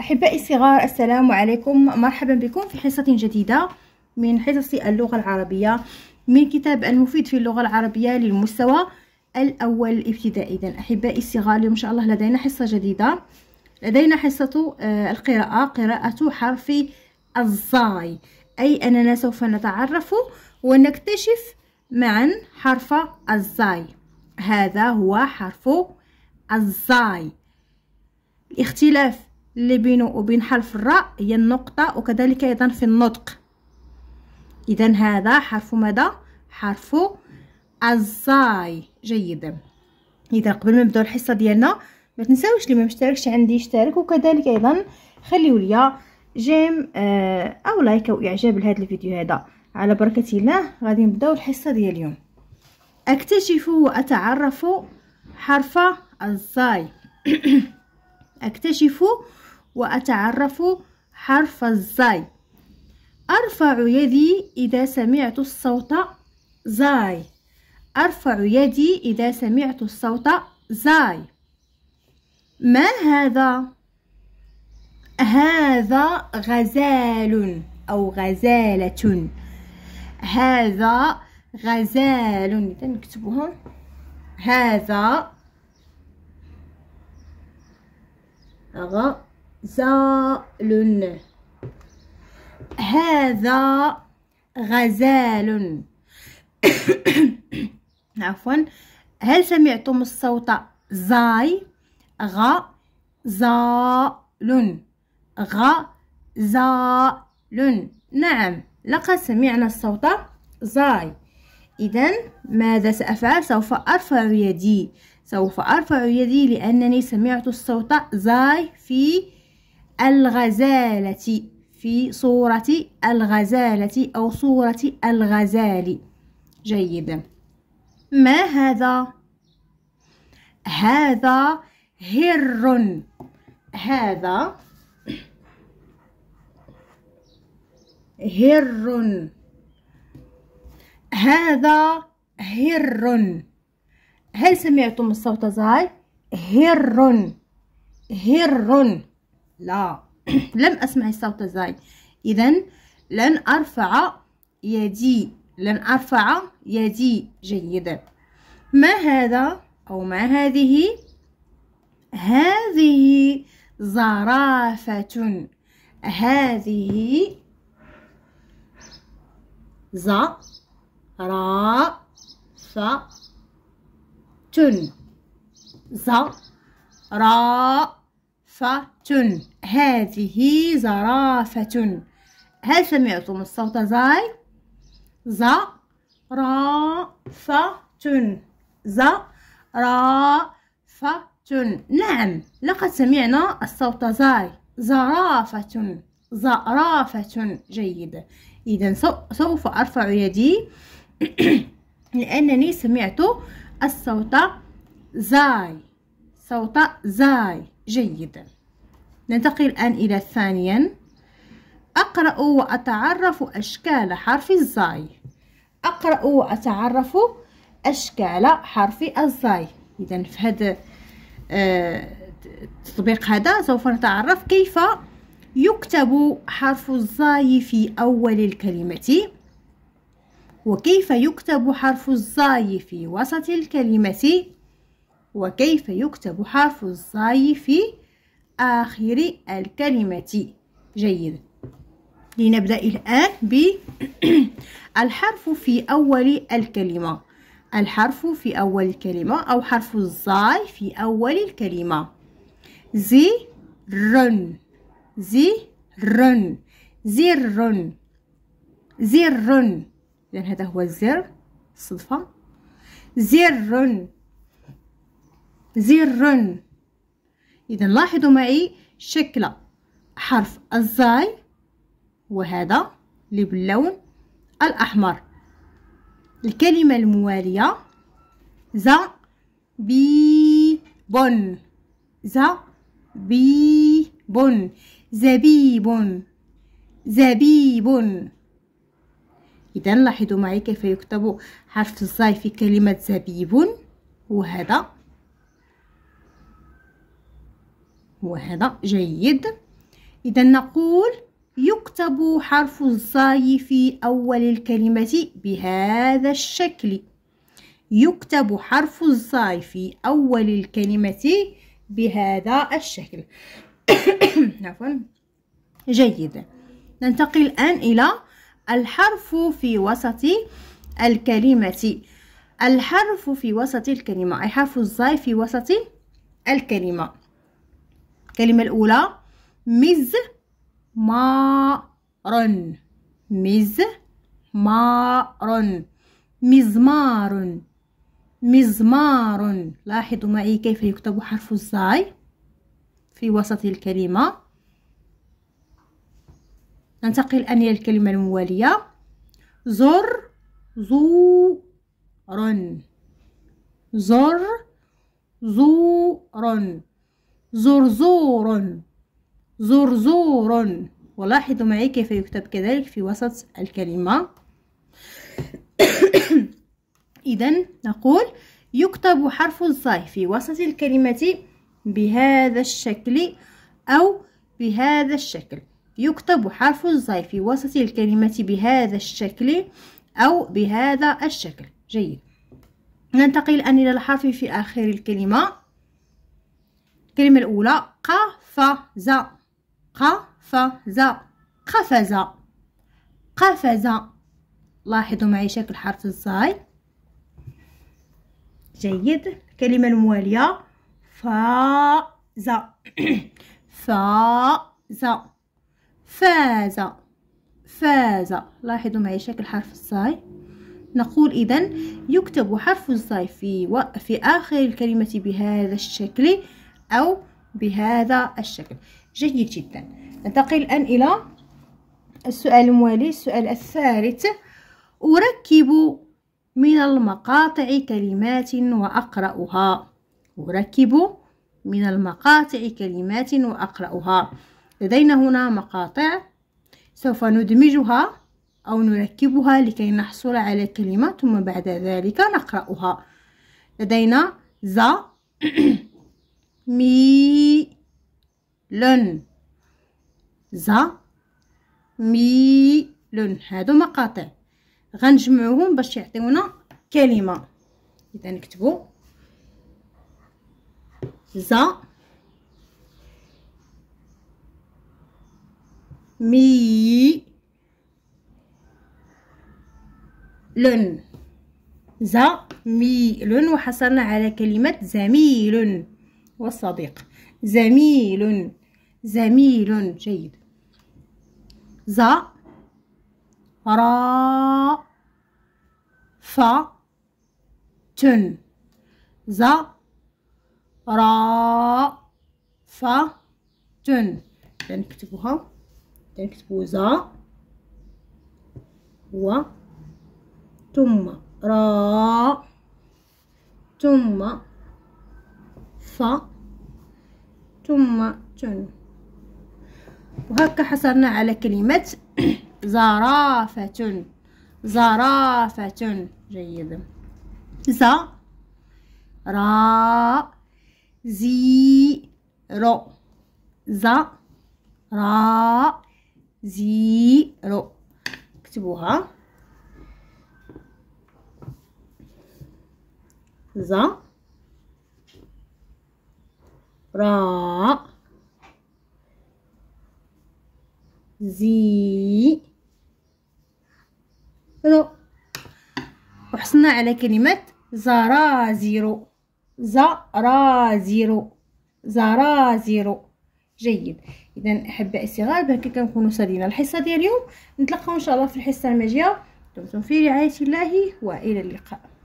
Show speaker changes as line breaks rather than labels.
أحبائي الصغار السلام عليكم مرحبا بكم في حصة جديدة من حصص اللغة العربية من كتاب المفيد في اللغة العربية للمستوى الأول ابتدائي إذن أحبائي الصغار اليوم إن شاء الله لدينا حصة جديدة لدينا حصة آه، القراءة قراءة حرف الزاي أي أننا سوف نتعرف ونكتشف معا حرف الزاي هذا هو حرف الزاي الاختلاف اللي بينه وبين حرف الراء هي النقطة وكذلك أيضا في النطق إذا هذا حرف ماذا؟ حرف الزاي جيدا إذا قبل ما نبداو الحصة ديالنا ما تنساوش اللي ما مشتركش عندي يشترك وكذلك أيضا خليو ليا جيم آه، أو لايك أو إعجاب لهذا الفيديو هذا على بركة الله غادي نبداو الحصة ديال اليوم أكتشف وأتعرف حرف الزاي أكتشف وأتعرف حرف الزاي أرفع يدي إذا سمعت الصوت زاي أرفع يدي إذا سمعت الصوت زاي ما هذا؟ هذا غزال أو غزالة هذا غزال إذا نكتبها هذا غ غزال هذا غزال عفوا هل سمعتم الصوت زاي غا زال غا زال نعم لقد سمعنا الصوت زاي إذا ماذا سأفعل؟ سوف أرفع يدي سوف أرفع يدي لأنني سمعت الصوت زاي في الغزالة في صورة الغزالة أو صورة الغزال جيد ما هذا؟ هذا هر هذا هر هذا هر هل سمعتم الصوت زاي؟ هر هر لا لم أسمع الصوت زاي إذا لن أرفع يدي لن أرفع يدي جيدا ما هذا أو ما هذه هذه زرافة هذه ز را ف تن ز را زرافة هذه زرافة هل سمعتم الصوت زاي زرافة زرافة نعم لقد سمعنا الصوت زاي زرافة زرافة جيد إذا سوف أرفع يدي لأنني سمعت الصوت زاي صوت زاي جيدا ننتقل الآن إلى ثانيا أقرأ وأتعرف أشكال حرف الزاي أقرأ وأتعرف أشكال حرف الزاي إذا في هذا التطبيق آه، هذا سوف نتعرف كيف يكتب حرف الزاي في أول الكلمة وكيف يكتب حرف الزاي في وسط الكلمة وكيف يكتب حرف الزاي في آخر الكلمة جيد لنبدأ الآن بالحرف في أول الكلمة الحرف في أول الكلمة أو حرف الزاي في أول الكلمة زي رن زي رن زر زر رن هذا هو الزر صدفة زر زر إذا لاحظوا معي شكل حرف الزاي وهذا اللي باللون الأحمر الكلمة الموالية ز بي بون ز بي بون زبيب زبيب إذا لاحظوا معي كيف يكتب حرف الزاي في كلمة زبيب وهذا وهذا جيد إذا نقول يكتب حرف الزاي في أول الكلمة بهذا الشكل يكتب حرف الزاي في أول الكلمة بهذا الشكل عفوا جيد ننتقل الآن إلى الحرف في وسط الكلمة الحرف في وسط الكلمة أي حرف الزاي في وسط الكلمة الكلمة الأولى مز مز ما رن ما رن مزمار مزمار لاحظوا معي كيف يكتب حرف الزاي في وسط الكلمة ننتقل الآن إلى الكلمة الموالية زر زو رن زر زو رن زرزور زرزور ولاحظوا معي كيف يكتب كذلك في وسط الكلمة إذا نقول يكتب حرف الصاي في وسط الكلمة بهذا الشكل أو بهذا الشكل يكتب حرف الزاي في وسط الكلمة بهذا الشكل أو بهذا الشكل جيد ننتقل الآن إلى الحرف في آخر الكلمة الكلمة الأولى قفز قفز قفز قفز لاحظوا معي شكل حرف الزاي جيد الكلمة الموالية فاز فاز فاز فاز لاحظوا معي شكل حرف الزاي نقول إذا يكتب حرف الزاي في, و... في آخر الكلمة بهذا الشكل أو بهذا الشكل جيد جدا ننتقل الآن إلى السؤال الموالي السؤال الثالث أركب من المقاطع كلمات وأقرأها أركب من المقاطع كلمات وأقرأها لدينا هنا مقاطع سوف ندمجها أو نركبها لكي نحصل على كلمة ثم بعد ذلك نقرأها لدينا ذا زا مي ميل هادو مقاطع غنجمعوهم باش يعطيونا كلمه اذا نكتبو زا مي لن لن وحصلنا على كلمة زميل والصديق زميل زميل جيد ز را ف تن ز را ف تن نكتبوها نكتبو ز و ثم را ثم ف ثم تنو وهكا حصلنا على كلمة زرافة زرافة جيد ز را زي رو ز را زي رو اكتبوها ز راء زي رو وحصلنا على كلمة زرازيرو زرازيرو زرازيرو جيد اذا احبائي الصغار بهكا كنكونوا سالينا الحصه ديال اليوم نتلاقاو ان شاء الله في الحصه المجيه دمتم في رعايه الله والى اللقاء